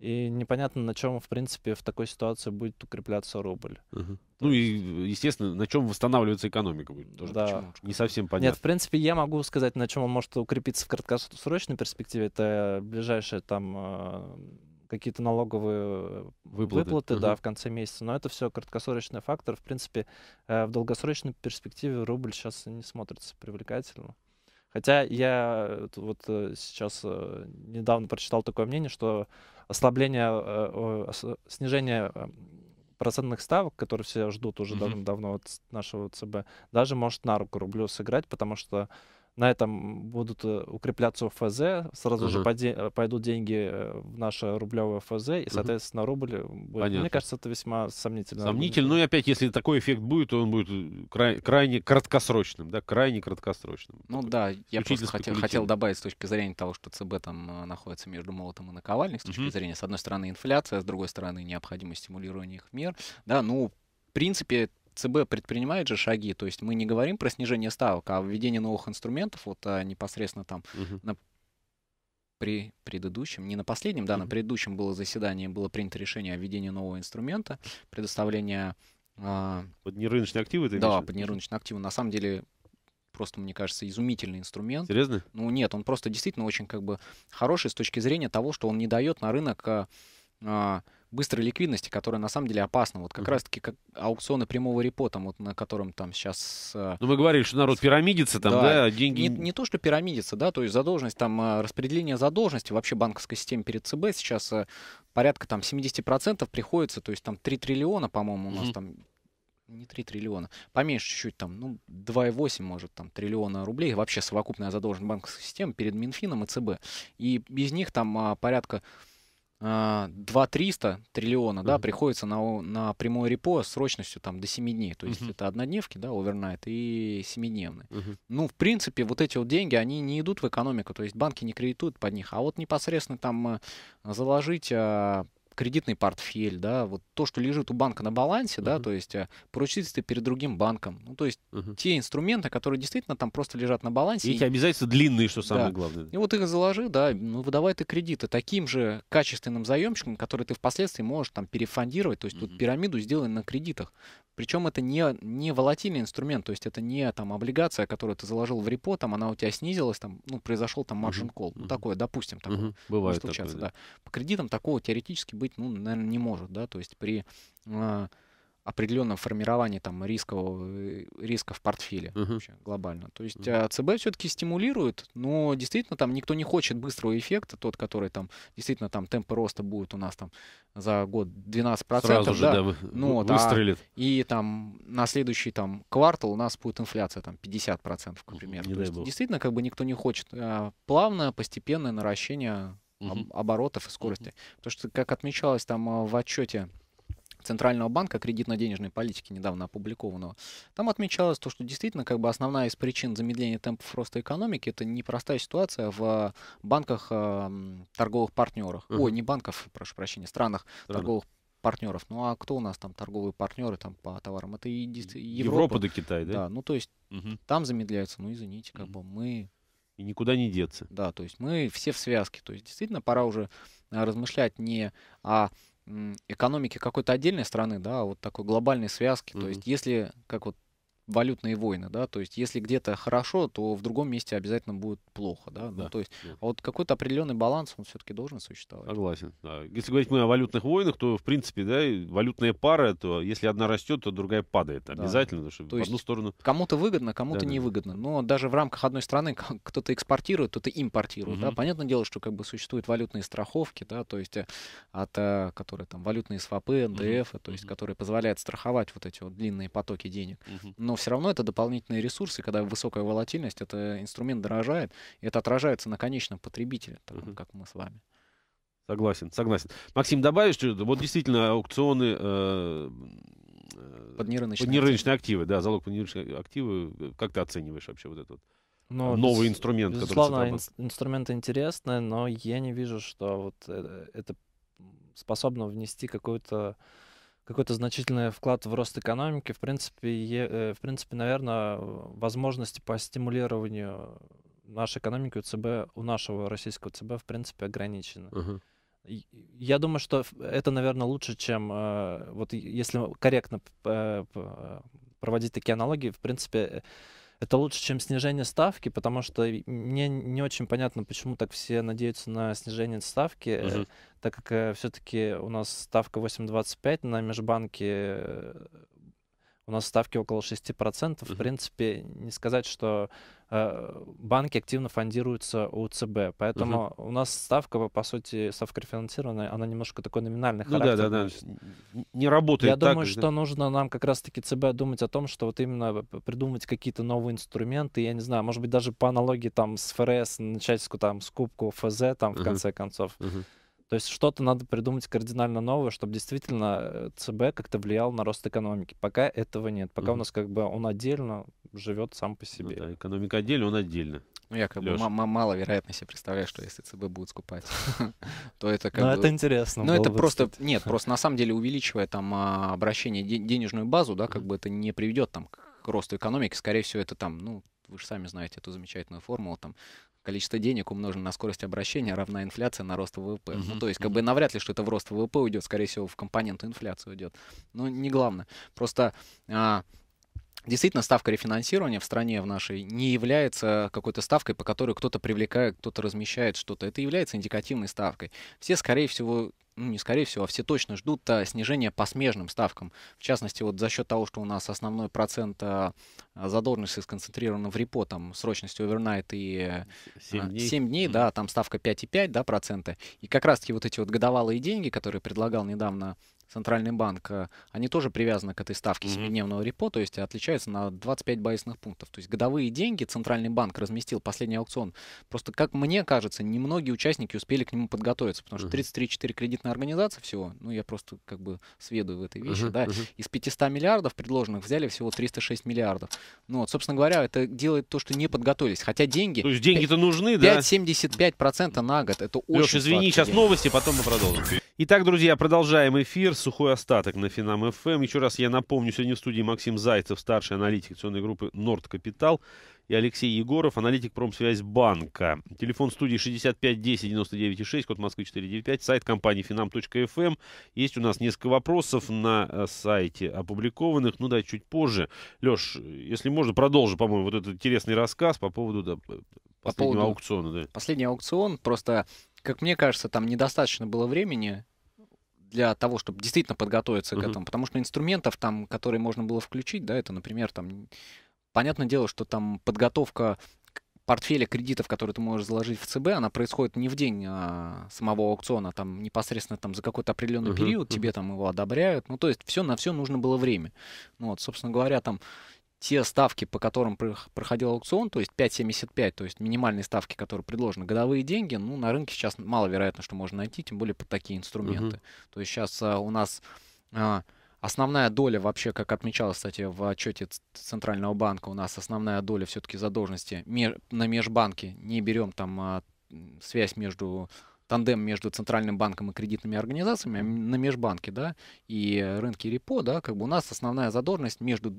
И непонятно, на чем, в принципе, в такой ситуации будет укрепляться рубль. Угу. Ну и, естественно, на чем восстанавливается экономика будет. Тоже да. Почему? Не совсем понятно. Нет, в принципе, я могу сказать, на чем он может укрепиться в краткосрочной перспективе. Это ближайшие там э, какие-то налоговые выплаты, выплаты угу. да, в конце месяца. Но это все краткосрочный фактор. В принципе, э, в долгосрочной перспективе рубль сейчас не смотрится привлекательно. Хотя я э, вот э, сейчас э, недавно прочитал такое мнение, что ослабление, снижение процентных ставок, которые все ждут уже mm-hmm. давно от нашего ЦБ, даже может на руку рублю сыграть, потому что на этом будут э, укрепляться ФЗ, сразу угу. же поди- э, пойдут деньги э, в наше рублевое ФЗ, и, соответственно, рубль будет. Понятно. Мне кажется, это весьма сомнительно. Сомнительно, но ну и опять, если такой эффект будет, то он будет край- крайне краткосрочным, да, крайне краткосрочным. Ну да, я просто хотел, хотел добавить с точки зрения того, что ЦБ там находится между молотом и наковальней, с точки угу. зрения, с одной стороны, инфляция, с другой стороны, необходимость стимулирования их мер, да, ну, в принципе, ЦБ предпринимает же шаги, то есть мы не говорим про снижение ставок, а введение новых инструментов, вот а, непосредственно там угу. на при предыдущем, не на последнем, да, угу. на предыдущем было заседание, было принято решение о введении нового инструмента, предоставление... А... Под нерыночные активы ты Да, под нерыночные активы. На самом деле просто, мне кажется, изумительный инструмент. Серьезно? Ну нет, он просто действительно очень как бы хороший с точки зрения того, что он не дает на рынок а, а, быстрой ликвидности, которая на самом деле опасна. Вот как mm-hmm. раз-таки как аукционы прямого репо, там, вот, на котором там сейчас... Э, ну, вы говорили, что народ пирамидится, там, да, да а деньги... Не, не то, что пирамидится, да, то есть задолженность, там, э, распределение задолженности вообще банковской системе перед ЦБ сейчас э, порядка там 70% приходится, то есть там 3 триллиона, по-моему, у нас mm-hmm. там не 3 триллиона, поменьше чуть-чуть там, ну, 2,8, может, там, триллиона рублей, вообще совокупная задолженность банковской системы перед Минфином и ЦБ. И без них там а, порядка 2300 а, триллиона, да, приходится на, на прямой репо с срочностью там до 7 дней. То есть mm-hmm. это однодневки, да, овернайт и 7-дневные. Mm-hmm. Ну, в принципе, вот эти вот деньги, они не идут в экономику, то есть банки не кредитуют под них, а вот непосредственно там э, заложить а, кредитный портфель, да, вот то, что лежит у банка на балансе, uh-huh. да, то есть э, поручительство перед другим банком, ну, то есть uh-huh. те инструменты, которые действительно там просто лежат на балансе. И эти и... обязательства длинные, что самое да. главное. И вот их заложи, да, ну, выдавай ты кредиты таким же качественным заемщикам, которые ты впоследствии можешь там перефондировать, то есть uh-huh. тут пирамиду сделай на кредитах. Причем это не, не волатильный инструмент, то есть это не там облигация, которую ты заложил в репо, там она у тебя снизилась, там, ну, произошел там маржин кол, uh-huh. ну, такое, допустим, там Uh-huh. Бывает такое, случаться, да. да. По кредитам такого теоретически быть, ну, наверное, не может, да, то есть при а, определенном формировании там рискового, э, риска в портфеле uh-huh. вообще, глобально. То есть uh-huh. ЦБ все-таки стимулирует, но действительно там никто не хочет быстрого эффекта, тот, который там действительно там темпы роста будет у нас там за год 12%. Сразу же, да, да ну, а выстрелит. А, и там на следующий там квартал у нас будет инфляция там 50%, к примеру. Uh-huh. То есть, действительно как бы никто не хочет. плавное, постепенное наращение угу. оборотов и скорости. Угу. Потому что, как отмечалось там э, в отчете Центрального банка кредитно-денежной политики, недавно опубликованного, там отмечалось то, что действительно как бы основная из причин замедления темпов роста экономики это непростая ситуация в банках э, торговых партнерах. uh Ой, не банков, прошу прощения, странах Странно. торговых партнеров. Ну а кто у нас там торговые партнеры там по товарам? Это и Европа. Европа до Китая, да? Да, ну то есть угу. там замедляется, ну извините, как угу. бы мы и никуда не деться. Да, то есть мы все в связке. То есть действительно пора уже а, размышлять не о экономике какой-то отдельной страны, да, а вот такой глобальной связки. Mm-hmm. То есть если, как вот валютные войны, да, то есть если где-то хорошо, то в другом месте обязательно будет плохо, да, ну, да ну, то есть да. вот какой-то определенный баланс он все-таки должен существовать. Согласен. Да. Если говорить мы о валютных войнах, то в принципе, да, валютная пара, то если одна растет, то другая падает, да. обязательно, потому что то в одну сторону. Кому-то выгодно, кому-то да, невыгодно, но даже в рамках одной страны кто-то экспортирует, кто-то импортирует, угу. да, понятное дело, что как бы существуют валютные страховки, да, то есть э, от, э, которые там валютные свопы, НДФ, угу. Э, то есть угу. которые позволяют страховать вот эти вот длинные потоки денег, угу. но все равно это дополнительные ресурсы, когда высокая волатильность, это инструмент дорожает, и это отражается на конечном потребителе, таком, mm-hmm. как мы с вами. Согласен, согласен. Максим, добавишь что-то? Вот действительно аукционы... Э, э под нерыночные, под нерыночные активы. активы, да, залог под нерыночные активы. Как ты оцениваешь вообще вот этот но ну, новый без, инструмент? Безусловно, ин- инструмент интересный, но я не вижу, что вот это, это способно внести какую-то какой-то значительный вклад в рост экономики. В принципе, э, в принципе, наверное, возможности по стимулированию нашей экономики у ЦБ, у нашего российского ЦБ, в принципе, ограничены. uh Я думаю, что это, наверное, лучше, чем э, вот если корректно э, проводить такие аналогии, в принципе, это лучше, чем снижение ставки, потому что мне не очень понятно, почему так все надеются на снижение ставки, uh-huh. так как э, все-таки у нас ставка 8,25 на межбанке э, у нас ставки около 6%. Mm-hmm. В принципе, не сказать, что э, банки активно фондируются у ЦБ. Поэтому mm-hmm. у нас ставка, по сути, ставка рефинансированная, она немножко такой номинальный ну, Да, да, да. Не работает. Я так, думаю, да. что нужно нам как раз-таки ЦБ думать о том, что вот именно придумать какие-то новые инструменты. Я не знаю, может быть, даже по аналогии там с ФРС начать там скупку ФЗ там в mm-hmm. конце концов. Mm-hmm. То есть что-то надо придумать кардинально новое, чтобы действительно э, ЦБ как-то влиял на рост экономики. Пока этого нет. Пока mm-hmm. у нас как бы он отдельно живет сам по ну себе. Ну, да, экономика отдельно, он отдельно. Ну, я как Лёш. бы м- м- мало вероятно себе представляю, что если ЦБ будет скупать, то это как Ну, бы... это интересно. Ну, это просто... Нет, просто на самом деле увеличивая там а, обращение денежную базу, да, как бы это не приведет там к росту экономики. Скорее всего, это там, ну, вы же сами знаете эту замечательную формулу, там, количество денег умножено на скорость обращения равна инфляция на рост ВВП. Uh-huh, ну, то есть, как бы навряд ли, что это в рост ВВП уйдет, скорее всего, в компоненту инфляции уйдет. Но не главное. Просто а, Действительно, ставка рефинансирования в стране в нашей не является какой-то ставкой, по которой кто-то привлекает, кто-то размещает что-то. Это является индикативной ставкой. Все, скорее всего, ну, не скорее всего, а все точно ждут а, снижения по смежным ставкам. В частности, вот за счет того, что у нас основной процент а, задолженности сконцентрирован в репо, там, срочностью овернайт и 7 э, дней, 7 дней mm-hmm. да, там ставка 5,5, да, процента. И как раз-таки вот эти вот годовалые деньги, которые предлагал недавно Центральный банк, э, они тоже привязаны к этой ставке mm семидневного репо, то есть отличаются на 25 базисных пунктов. То есть годовые деньги Центральный банк разместил последний аукцион. Просто, как мне кажется, немногие участники успели к нему подготовиться, потому что 33-4 кредитные организации всего, ну я просто как бы сведу в этой вещи, uh-huh, да, uh-huh. из 500 миллиардов предложенных взяли всего 306 миллиардов. Ну вот, собственно говоря, это делает то, что не подготовились, хотя деньги... То есть деньги-то нужны, 5, да? 5,75% на год, это Леш, извини, сейчас денег. новости, потом мы продолжим. Итак, друзья, продолжаем эфир сухой остаток на Финам ФМ. Эм». Еще раз я напомню, сегодня в студии Максим Зайцев, старший аналитик акционной группы Норд Капитал и Алексей Егоров, аналитик промсвязь банка. Телефон студии 65 10 99 код Москвы 495, сайт компании finam.fm. Эм». Есть у нас несколько вопросов на э, сайте опубликованных, ну да, чуть позже. Леш, если можно, продолжи, по-моему, вот этот интересный рассказ по поводу да, последнего по поводу... аукциона. Да. Последний аукцион, просто, как мне кажется, там недостаточно было времени для того, чтобы действительно подготовиться uh-huh. к этому, потому что инструментов там, которые можно было включить, да, это, например, там, понятное дело, что там подготовка портфеля кредитов, которые ты можешь заложить в ЦБ, она происходит не в день а, самого аукциона, а там непосредственно там за какой-то определенный uh-huh, период uh-huh. тебе там его одобряют. Ну, то есть все на все нужно было время. Ну, вот, собственно говоря, там те ставки, по которым проходил аукцион, то есть 5,75, то есть минимальные ставки, которые предложены, годовые деньги, ну, на рынке сейчас маловероятно, что можно найти, тем более под такие инструменты. Угу. То есть сейчас а, у нас а, основная доля вообще, как отмечалось, кстати, в отчете Центрального банка, у нас основная доля все-таки задолженности на межбанке, не берем там а, связь между тандем между Центральным банком и кредитными организациями а на межбанке, да, и рынке репо, да, как бы у нас основная задолженность между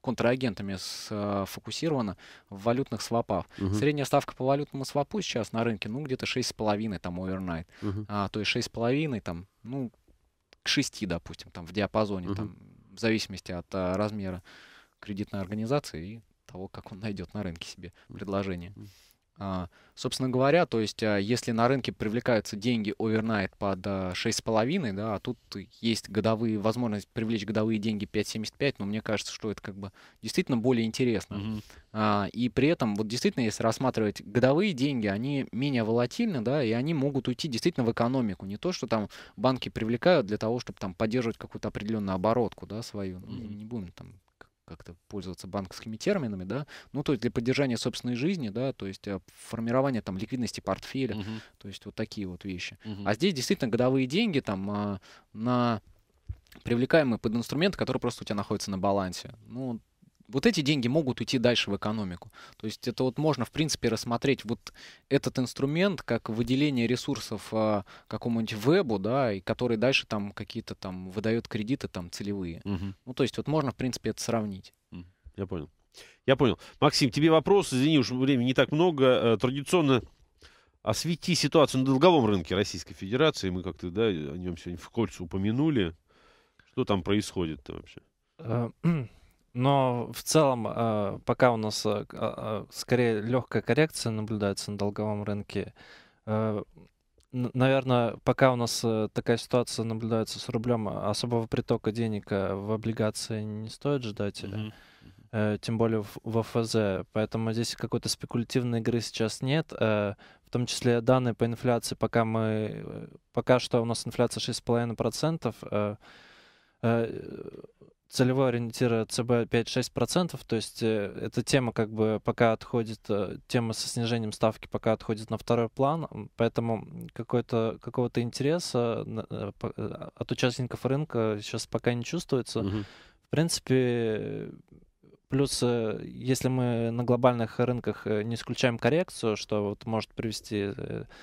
контрагентами сфокусировано э, в валютных свопах. Угу. Средняя ставка по валютному свопу сейчас на рынке, ну, где-то 6,5 там overnight. Угу. А, то есть 6,5 там, ну, к 6, допустим, там в диапазоне, угу. там, в зависимости от а, размера кредитной организации и того, как он найдет на рынке себе предложение. Угу. А, собственно говоря, то есть а, если на рынке привлекаются деньги овернайт под 6,5, а, да, а тут есть годовые, возможность привлечь годовые деньги 5,75, но мне кажется, что это как бы действительно более интересно. Угу. А, и при этом вот действительно, если рассматривать годовые деньги, они менее волатильны, да, и они могут уйти действительно в экономику. Не то, что там банки привлекают для того, чтобы там поддерживать какую-то определенную оборотку, да, свою. Угу. Не будем там как-то пользоваться банковскими терминами, да, ну, то есть для поддержания собственной жизни, да, то есть а, формирование там ликвидности портфеля, угу. то есть вот такие вот вещи. Угу. А здесь действительно годовые деньги там а, на привлекаемые под инструменты, которые просто у тебя находятся на балансе. Ну, вот эти деньги могут уйти дальше в экономику. То есть это вот можно, в принципе, рассмотреть вот этот инструмент как выделение ресурсов а, какому-нибудь вебу, да, и который дальше там какие-то там выдает кредиты там целевые. Угу. Ну, то есть вот можно, в принципе, это сравнить. Я понял. Я понял. Максим, тебе вопрос, извини, уж времени не так много. Э, традиционно освети ситуацию на долговом рынке Российской Федерации. Мы как-то, да, о нем сегодня в кольцо упомянули. Что там происходит-то вообще? Э, Но в целом, э, пока у нас э, а, а, скорее легкая коррекция наблюдается на долговом рынке, э, наверное, пока у нас такая ситуация наблюдается с рублем, особого притока денег в облигации не стоит ждать. Mm-hmm. тем более в, в ФЗ. Поэтому здесь какой-то спекулятивной игры сейчас нет. в том числе данные по инфляции, пока мы пока что у нас инфляция 6,5%. Э, целевой ориентира ЦБ 5-6%, то есть э, эта тема как бы пока отходит, э, тема со снижением ставки пока отходит на второй план, поэтому какой-то, какого-то интереса э, от участников рынка сейчас пока не чувствуется. Угу. В принципе, плюс если мы на глобальных рынках не исключаем коррекцию, что вот может привести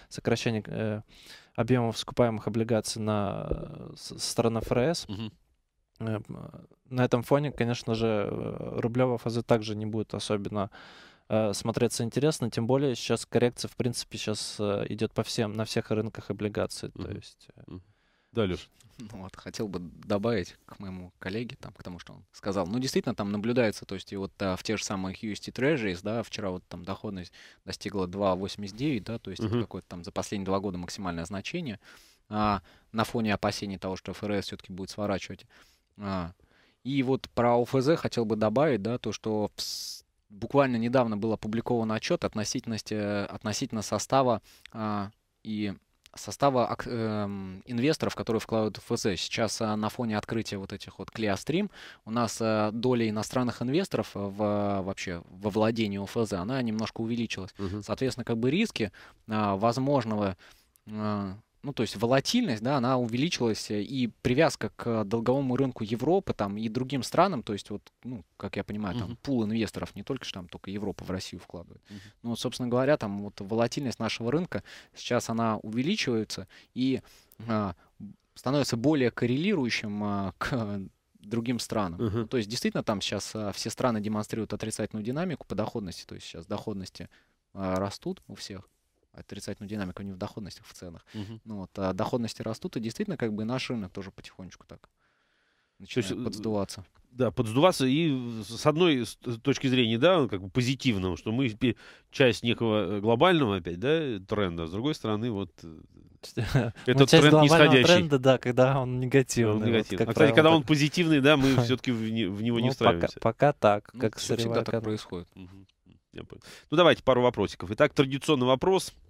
сокращение объемов скупаемых облигаций на, со стороны ФРС, угу Э, на этом фоне, конечно же, э, рублевая фаза также не будет особенно э, смотреться интересно, тем более сейчас коррекция, в принципе, сейчас идет по всем, на всех рынках облигаций, mm-hmm. то есть... Mm-hmm. Да, Леш. Ну вот, хотел бы добавить к моему коллеге, там, к тому, что он сказал. Ну, действительно, там наблюдается, то есть, и вот а, в тех же самых UST Treasuries, да, вчера вот там доходность достигла 2,89, да, то есть uh-huh. какое-то там за последние два года максимальное значение а, на фоне опасений того, что ФРС все-таки будет сворачивать а. И вот про ОФЗ хотел бы добавить, да, то, что буквально недавно был опубликован отчет относительно, э, относительно состава а, и состава э, инвесторов, которые вкладывают в ФЗ. Сейчас э, на фоне открытия вот этих вот Клеострим у нас э, доля иностранных инвесторов э, в, вообще во владении УФЗ, она немножко увеличилась. Угу. Соответственно, как бы риски а, возможного э, ну, то есть волатильность, да, она увеличилась, э, и привязка к долговому рынку Европы там и другим странам, то есть вот, ну, как я понимаю, там uh-huh. пул инвесторов не только что там только Европа в Россию вкладывает. Uh-huh. Ну, вот, собственно говоря, там вот волатильность нашего рынка сейчас она увеличивается и а, становится более коррелирующим а, к другим странам. Uh-huh. Ну, то есть действительно там сейчас а, все страны демонстрируют отрицательную динамику по доходности, то есть сейчас доходности а, растут у всех, отрицательную динамику не в доходностях, а в ценах. Угу. Ну, вот, а доходности растут, и действительно, как бы и наш рынок тоже потихонечку так начинает То есть, э, подсдуваться. Да, подсдуваться и с одной точки зрения, да, как бы позитивного, что мы часть некого э, глобального опять, да, тренда, а с другой стороны, вот э, этот часть тренд нисходящий. тренда, да, когда он негативный. Он негативный. Вот, а, кстати, когда он позитивный, да, мы все-таки в, в него не ну, встраиваемся. Пока, пока так, ну, как всегда так происходит. Угу. Ну, давайте пару вопросиков. Итак, традиционный вопрос –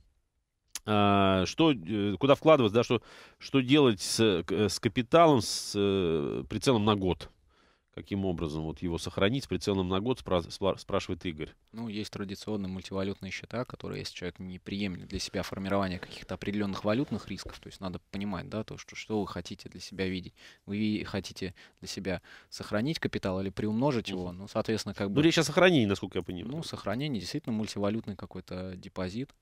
а, что, э, куда вкладываться, да, что, что делать с, с капиталом с э, прицелом на год? Каким образом вот его сохранить с прицелом на год, спра- спра- спрашивает Игорь. Ну, есть традиционные мультивалютные счета, которые, если человек не приемлет для себя формирование каких-то определенных валютных рисков, то есть надо понимать, да, то, что, что вы хотите для себя видеть. Вы хотите для себя сохранить капитал или приумножить его, ну, соответственно, как ну, бы... Ну, речь о сохранении, насколько я понимаю. Ну, сохранение, действительно, мультивалютный какой-то депозит.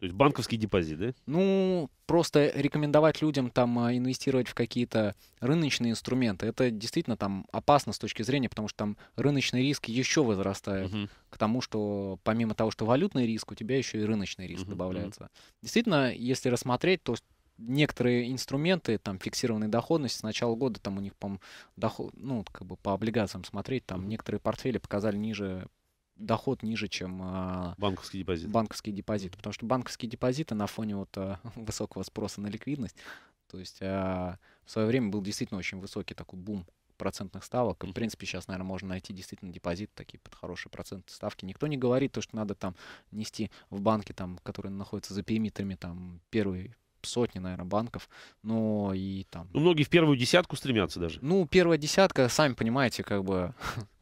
То есть банковские депозиты, да? Ну, просто рекомендовать людям там а, инвестировать в какие-то рыночные инструменты, это действительно там опасно с точки зрения, потому что там рыночный риск еще возрастает uh-huh. к тому, что помимо того, что валютный риск, у тебя еще и рыночный риск uh-huh, добавляется. Uh-huh. Действительно, если рассмотреть, то некоторые инструменты, там фиксированная доходности с начала года, там у них, по доход, ну, как бы по облигациям смотреть, там uh-huh. некоторые портфели показали ниже доход ниже, чем а, банковский депозит. Банковский депозит, потому что банковские депозиты на фоне вот а, высокого спроса на ликвидность, то есть а, в свое время был действительно очень высокий такой бум процентных ставок. И, в принципе, сейчас, наверное, можно найти действительно депозит такие под хорошие процентные ставки. Никто не говорит то, что надо там нести в банки, там, которые находятся за периметрами, там, первый сотни, наверное, банков, но и там... Ну, многие в первую десятку стремятся даже. Ну, первая десятка, сами понимаете, как бы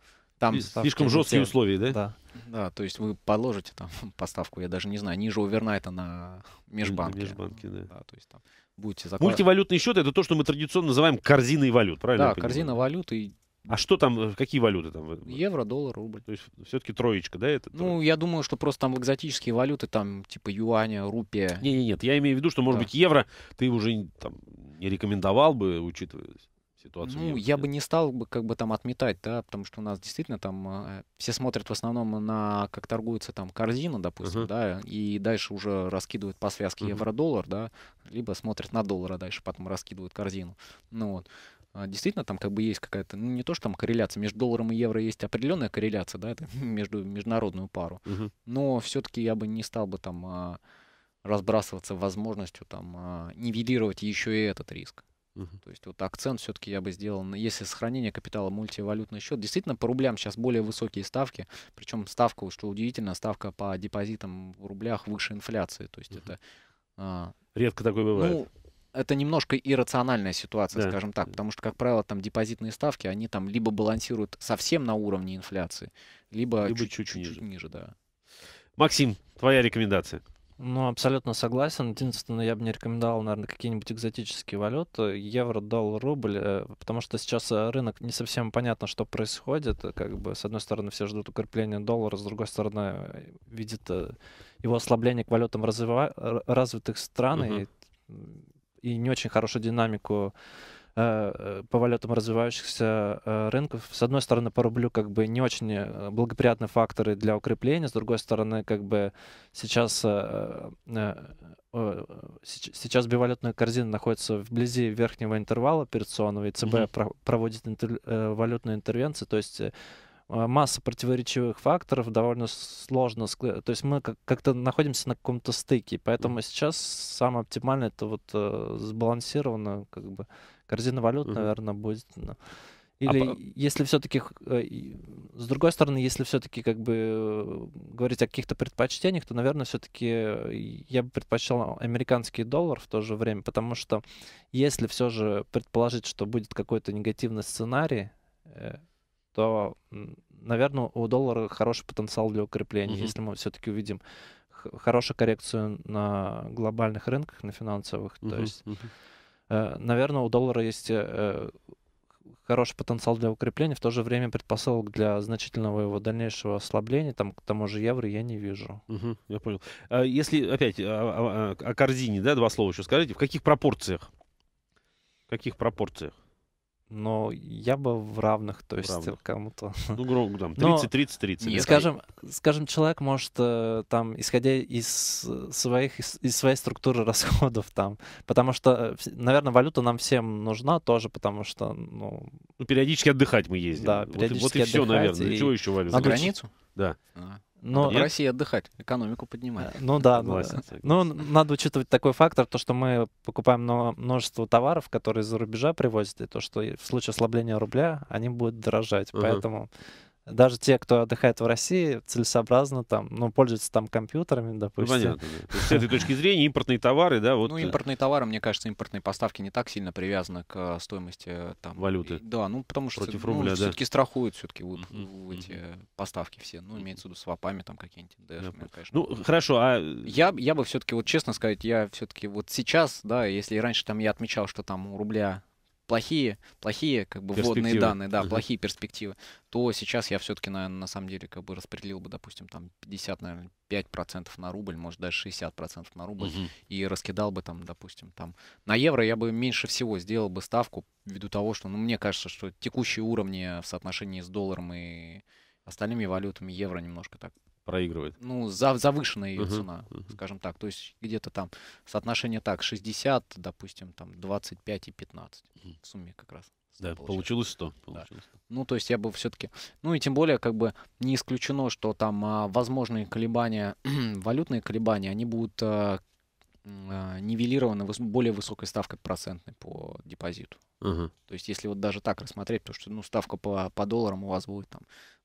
Там слишком жесткие те... условия, да? Да. Да, то есть вы положите там поставку, я даже не знаю, ниже овернайта на межбанке. Межбанке, да. да то есть там будете заклад... Мультивалютный счет это то, что мы традиционно называем корзиной валют, правильно? Да, корзина валют и а что там, э, какие валюты там? Евро, доллар, рубль. То есть все-таки троечка, да? Это, ну, я думаю, что просто там экзотические валюты, там типа юаня, рупия. Не, не, нет, я имею в виду, что, может да. быть, евро ты уже там не рекомендовал бы, учитывая ситуацию? Ну, я бы не стал бы как бы там отметать, да, потому что у нас действительно там а, все смотрят в основном на как торгуется там корзина, допустим, uh-huh. да, и дальше уже раскидывают по связке uh-huh. евро-доллар, да, либо смотрят на доллар, а дальше потом раскидывают корзину. Ну вот а, действительно там как бы есть какая-то, ну не то, что там корреляция, между долларом и евро есть определенная корреляция, да, это между международную пару, угу. но все-таки я бы не стал бы там а, разбрасываться возможностью там нивелировать еще и этот риск. Угу. То есть вот акцент все-таки я бы сделал, если сохранение капитала мультивалютный счет. Действительно, по рублям сейчас более высокие ставки, причем ставка, что удивительно, ставка по депозитам в рублях выше инфляции. То есть угу. это... А, Редко такое бывает. Ну, это немножко иррациональная ситуация, да. скажем так, потому что, как правило, там депозитные ставки, они там либо балансируют совсем на уровне инфляции, либо, либо чуть-чуть ниже. ниже, да. Максим, твоя рекомендация? Ну, абсолютно согласен. Единственное, я бы не рекомендовал, наверное, какие-нибудь экзотические валюты. Евро, доллар, рубль. Э, потому что сейчас э, рынок не совсем понятно, что происходит. Как бы, с одной стороны, все ждут укрепления доллара, с другой стороны, видят э, его ослабление к валютам развитых стран угу. и, и не очень хорошую динамику Э, по валютам развивающихся э, рынков. С одной стороны, по рублю как бы не очень э, благоприятные факторы для укрепления, с другой стороны, как бы сейчас сейчас бивалютная корзина находится вблизи верхнего интервала операционного, и ЦБ mm-hmm. проводит интер, валютную интервенцию, то есть масса противоречивых факторов, довольно сложно. То есть мы как-то находимся на каком-то стыке, поэтому сейчас самое оптимальное это вот сбалансированно как бы Корзина валют, угу. наверное, будет. Ну. А Или а если все-таки, э, с другой стороны, если все-таки как бы э, говорить о каких-то предпочтениях, то, наверное, все-таки э, я бы предпочел американский доллар в то же время, потому что если все же предположить, что будет какой-то негативный сценарий, то, наверное, у доллара хороший потенциал для укрепления, mm если мы все-таки увидим хорошую коррекцию на глобальных рынках, на финансовых, mm то есть... mm Э, наверное, у доллара есть э, хороший потенциал для укрепления, в то же время предпосылок для значительного его дальнейшего ослабления, там, к тому же евро, я не вижу. Угу, я понял. А если, опять, о, а, о, а, о корзине, да, два слова еще скажите, в каких пропорциях? В каких пропорциях? но я бы в равных, то есть равных. кому-то. Ну, грубо там 30-30-30. Скажем, скажем, человек может э, там, исходя из э, своих, из своей структуры расходов там, потому что, э, наверное, валюта нам всем нужна тоже, потому что, ну... Ну, периодически отдыхать мы ездим. Да, периодически Вот, вот и все, наверное. И... Чего еще валюта? На границу? Да. А. Но... Ну, в э, России отдыхать, экономику поднимать. Э, ну да, ну, да. ну надо учитывать такой фактор, то, что мы покупаем множество товаров, которые из-за рубежа привозят, и то, что в случае ослабления рубля они будут дорожать. Угу. Поэтому даже те, кто отдыхает в России, целесообразно там, ну, пользуются там компьютерами, допустим. Ну, понятно. с этой точки зрения импортные товары, да, вот. Ну, э, импортные товары, мне кажется, импортные поставки не так сильно привязаны к э, стоимости э, там валюты. да, ну потому что против ну, рубля, да. все-таки страхуют все-таки вот эти поставки все, ну имеется в виду свопами там какие-нибудь. конечно. Ну хорошо, а я я бы все-таки вот честно сказать, я все-таки вот сейчас, да, если раньше там я отмечал, что там у рубля плохие, плохие как бы вводные данные, да, угу. плохие перспективы, то сейчас я все-таки, наверное, на самом деле как бы распределил бы, допустим, там 50, наверное, 5% на рубль, может даже 60% на рубль, угу. и раскидал бы там, допустим, там на евро я бы меньше всего сделал бы ставку ввиду того, что, ну, мне кажется, что текущие уровни в соотношении с долларом и остальными валютами евро немножко так проигрывает? Ну, за, завышенная ее uh-huh. цена, uh-huh. скажем так. То есть где-то там соотношение так, 60, допустим, там 25 и 15 uh-huh. в сумме как раз. Да, получилось 100. Получилось 100. Да. Ну, то есть я бы все-таки... Ну и тем более, как бы не исключено, что там а, возможные колебания, валютные колебания, они будут а, а, нивелированы выс- более высокой ставкой процентной по депозиту. Угу. То есть если вот даже так рассмотреть, то что ну, ставка по, по долларам у вас будет там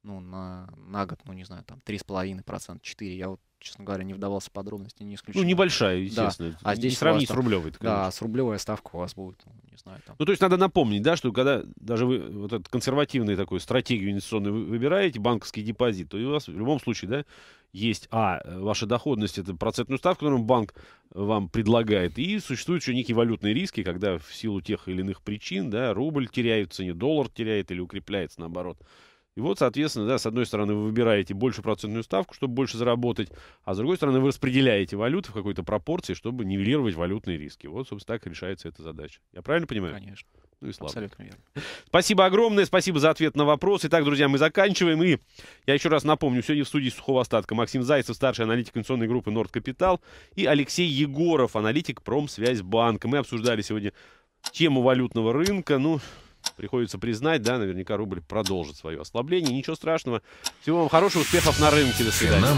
ну, на, на год, ну, не знаю, там, 3,5%, 4%. Я вот, честно говоря, не вдавался в подробности, не исключено. Ну, небольшая, естественно. Да. А здесь не сравнить там, с рублевой. Да, с рублевой ставка у вас будет, ну, не знаю. Там. Ну, то есть надо напомнить, да, что когда даже вы вот эту консервативную такую стратегию инвестиционную выбираете, банковский депозит, то у вас в любом случае, да, есть, а, ваша доходность, это процентную ставку, которую банк вам предлагает, и существуют еще некие валютные риски, когда в силу тех или иных причин, да, рубль теряется не доллар теряет или укрепляется наоборот. И вот, соответственно, да, с одной стороны, вы выбираете большую процентную ставку, чтобы больше заработать, а с другой стороны, вы распределяете валюту в какой-то пропорции, чтобы нивелировать валютные риски. Вот, собственно, так решается эта задача. Я правильно понимаю? Конечно. Ну и слава. Абсолютно верно. Спасибо огромное, спасибо за ответ на вопрос. Итак, друзья, мы заканчиваем. И я еще раз напомню, сегодня в студии сухого остатка Максим Зайцев, старший аналитик инвестиционной группы Nord Capital, и Алексей Егоров, аналитик Промсвязьбанка. Мы обсуждали сегодня тему валютного рынка. Ну, приходится признать, да, наверняка рубль продолжит свое ослабление. Ничего страшного. Всего вам хорошего, успехов на рынке. До свидания.